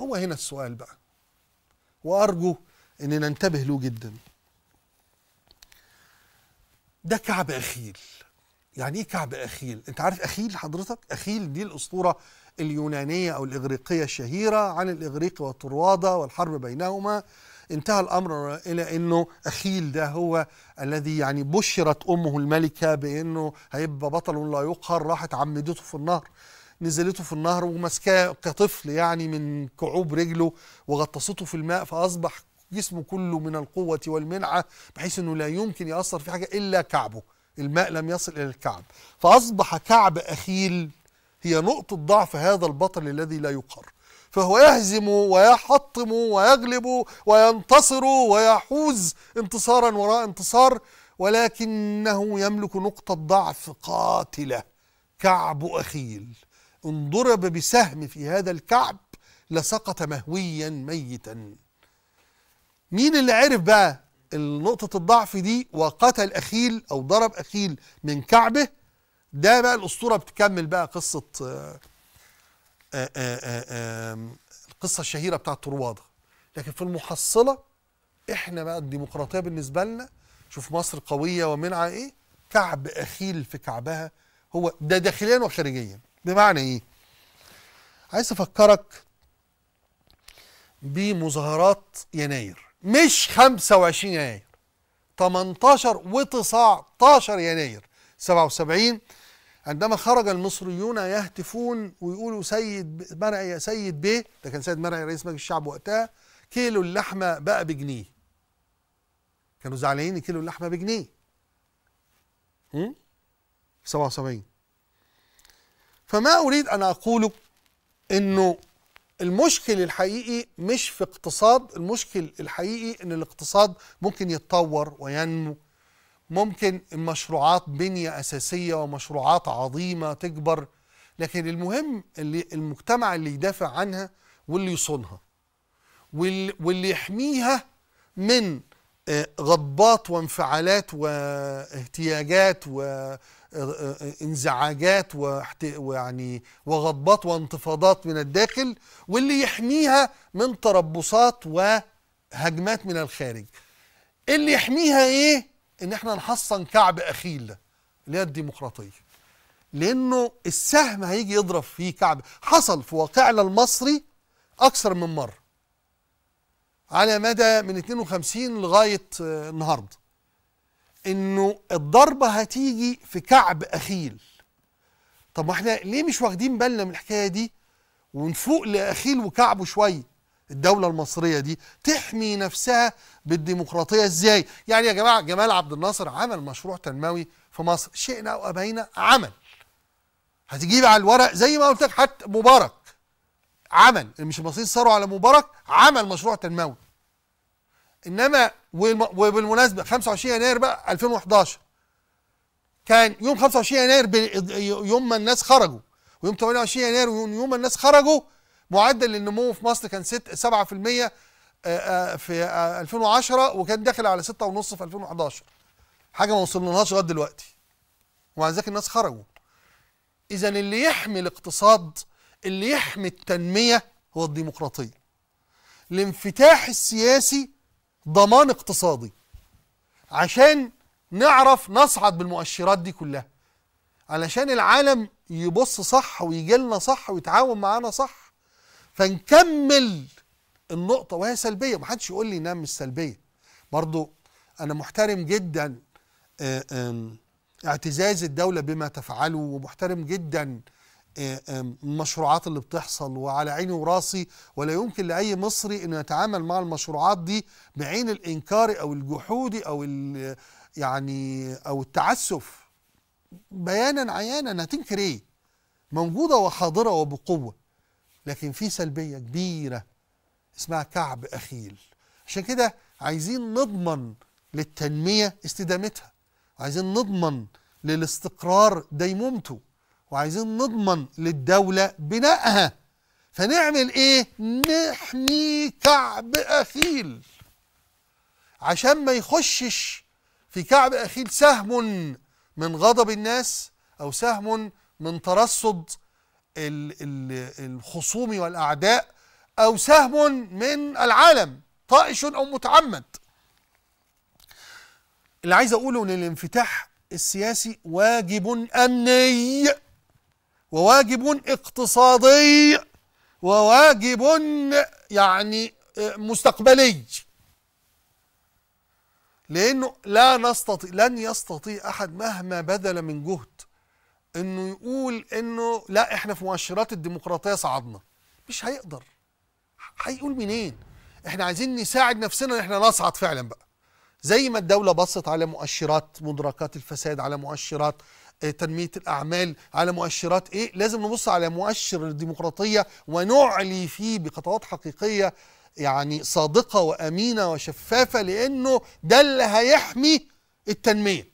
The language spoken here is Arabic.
هو هنا السؤال بقى وأرجو أن ننتبه له جدا ده كعب أخيل يعني إيه كعب أخيل؟ أنت عارف أخيل حضرتك؟ أخيل دي الأسطورة اليونانية أو الإغريقية الشهيرة عن الإغريق والطروادة والحرب بينهما انتهى الامر الى انه اخيل ده هو الذي يعني بشرت امه الملكه بانه هيبقى بطل لا يقهر راحت عمدته في النار نزلته في النهر ومسكاه كطفل يعني من كعوب رجله وغطسته في الماء فأصبح جسمه كله من القوة والمنعة بحيث أنه لا يمكن يأثر في حاجة إلا كعبه الماء لم يصل إلى الكعب فأصبح كعب أخيل هي نقطة ضعف هذا البطل الذي لا يقهر فهو يهزم ويحطم ويغلب وينتصر ويحوز انتصارا وراء انتصار ولكنه يملك نقطة ضعف قاتلة كعب أخيل ان ضرب بسهم في هذا الكعب لسقط مهويا ميتا مين اللي عرف بقى نقطة الضعف دي وقتل أخيل أو ضرب أخيل من كعبه ده بقى الأسطورة بتكمل بقى قصة آآ آه، آآ آه، آآ آه، القصة الشهيرة بتاعت طروادة لكن في المحصلة إحنا بقى الديمقراطية بالنسبة لنا شوف مصر قوية ومنعة إيه كعب أخيل في كعبها هو ده داخليا وخارجيا بمعنى ايه عايز افكرك بمظاهرات يناير مش 25 يناير 18 و19 يناير 77 عندما خرج المصريون يهتفون ويقولوا سيد مرعي يا سيد بيه ده كان سيد مرعي رئيس مجلس الشعب وقتها كيلو اللحمه بقى بجنيه كانوا زعلانين كيلو اللحمه بجنيه 77 فما أريد أن أقوله أنه المشكل الحقيقي مش في اقتصاد المشكل الحقيقي أن الاقتصاد ممكن يتطور وينمو ممكن المشروعات بنية أساسية ومشروعات عظيمة تكبر لكن المهم اللي المجتمع اللي يدافع عنها واللي يصونها واللي يحميها من غضبات وانفعالات واهتياجات وانزعاجات آه، آه، ويعني وغضبات وانتفاضات من الداخل واللي يحميها من تربصات وهجمات من الخارج اللي يحميها ايه ان احنا نحصن كعب اخيل اللي هي الديمقراطيه لانه السهم هيجي يضرب في كعب حصل في واقعنا المصري اكثر من مره على مدى من 52 لغاية آه، النهاردة انه الضربة هتيجي في كعب اخيل طب ما احنا ليه مش واخدين بالنا من الحكاية دي ونفوق لاخيل وكعبه شوية الدولة المصرية دي تحمي نفسها بالديمقراطية ازاي يعني يا جماعة جمال عبد الناصر عمل مشروع تنموي في مصر شئنا او ابينا عمل هتجيب على الورق زي ما قلت لك حتى مبارك عمل مش المصريين صاروا على مبارك عمل مشروع تنموي انما وبالمناسبه 25 يناير بقى 2011 كان يوم 25 يناير يوم ما الناس خرجوا ويوم 28 يناير ويوم ما الناس خرجوا معدل النمو في مصر كان 6 7% في 2010 آه، آه، آه، وكان داخل على 6.5 في 2011 حاجه ما وصلناهاش لغايه دلوقتي ومع ذلك الناس خرجوا اذا اللي يحمي الاقتصاد اللي يحمي التنمية هو الديمقراطية الانفتاح السياسي ضمان اقتصادي عشان نعرف نصعد بالمؤشرات دي كلها علشان العالم يبص صح ويجي لنا صح ويتعاون معانا صح فنكمل النقطة وهي سلبية محدش يقول لي انها مش سلبية برضو أنا محترم جدا آه، اعتزاز الدولة بما تفعله ومحترم جدا آه، المشروعات اللي بتحصل وعلى عيني وراسي ولا يمكن لاي مصري انه يتعامل مع المشروعات دي بعين الانكار او الجحود او يعني او التعسف بيانا عيانا هتنكر ايه موجوده وحاضره وبقوه لكن في سلبيه كبيره اسمها كعب اخيل عشان كده عايزين نضمن للتنميه استدامتها عايزين نضمن للاستقرار ديمومته وعايزين نضمن للدولة بنائها فنعمل ايه نحمي كعب اخيل عشان ما يخشش في كعب اخيل سهم من غضب الناس او سهم من ترصد الخصوم والاعداء او سهم من العالم طائش او متعمد اللي عايز اقوله ان الانفتاح السياسي واجب امني وواجب اقتصادي وواجب يعني آه، مستقبلي لانه لا نستطيع لن يستطيع احد مهما بذل من جهد انه يقول انه لا احنا في مؤشرات الديمقراطيه صعدنا مش هيقدر هيقول منين احنا عايزين نساعد نفسنا ان احنا نصعد فعلا بقى زي ما الدوله بصت على مؤشرات مدركات الفساد على مؤشرات آه، تنميه الاعمال على مؤشرات ايه لازم نبص على مؤشر الديمقراطيه ونعلي فيه بخطوات حقيقيه يعني صادقه وامينه وشفافه لانه ده اللي هيحمي التنميه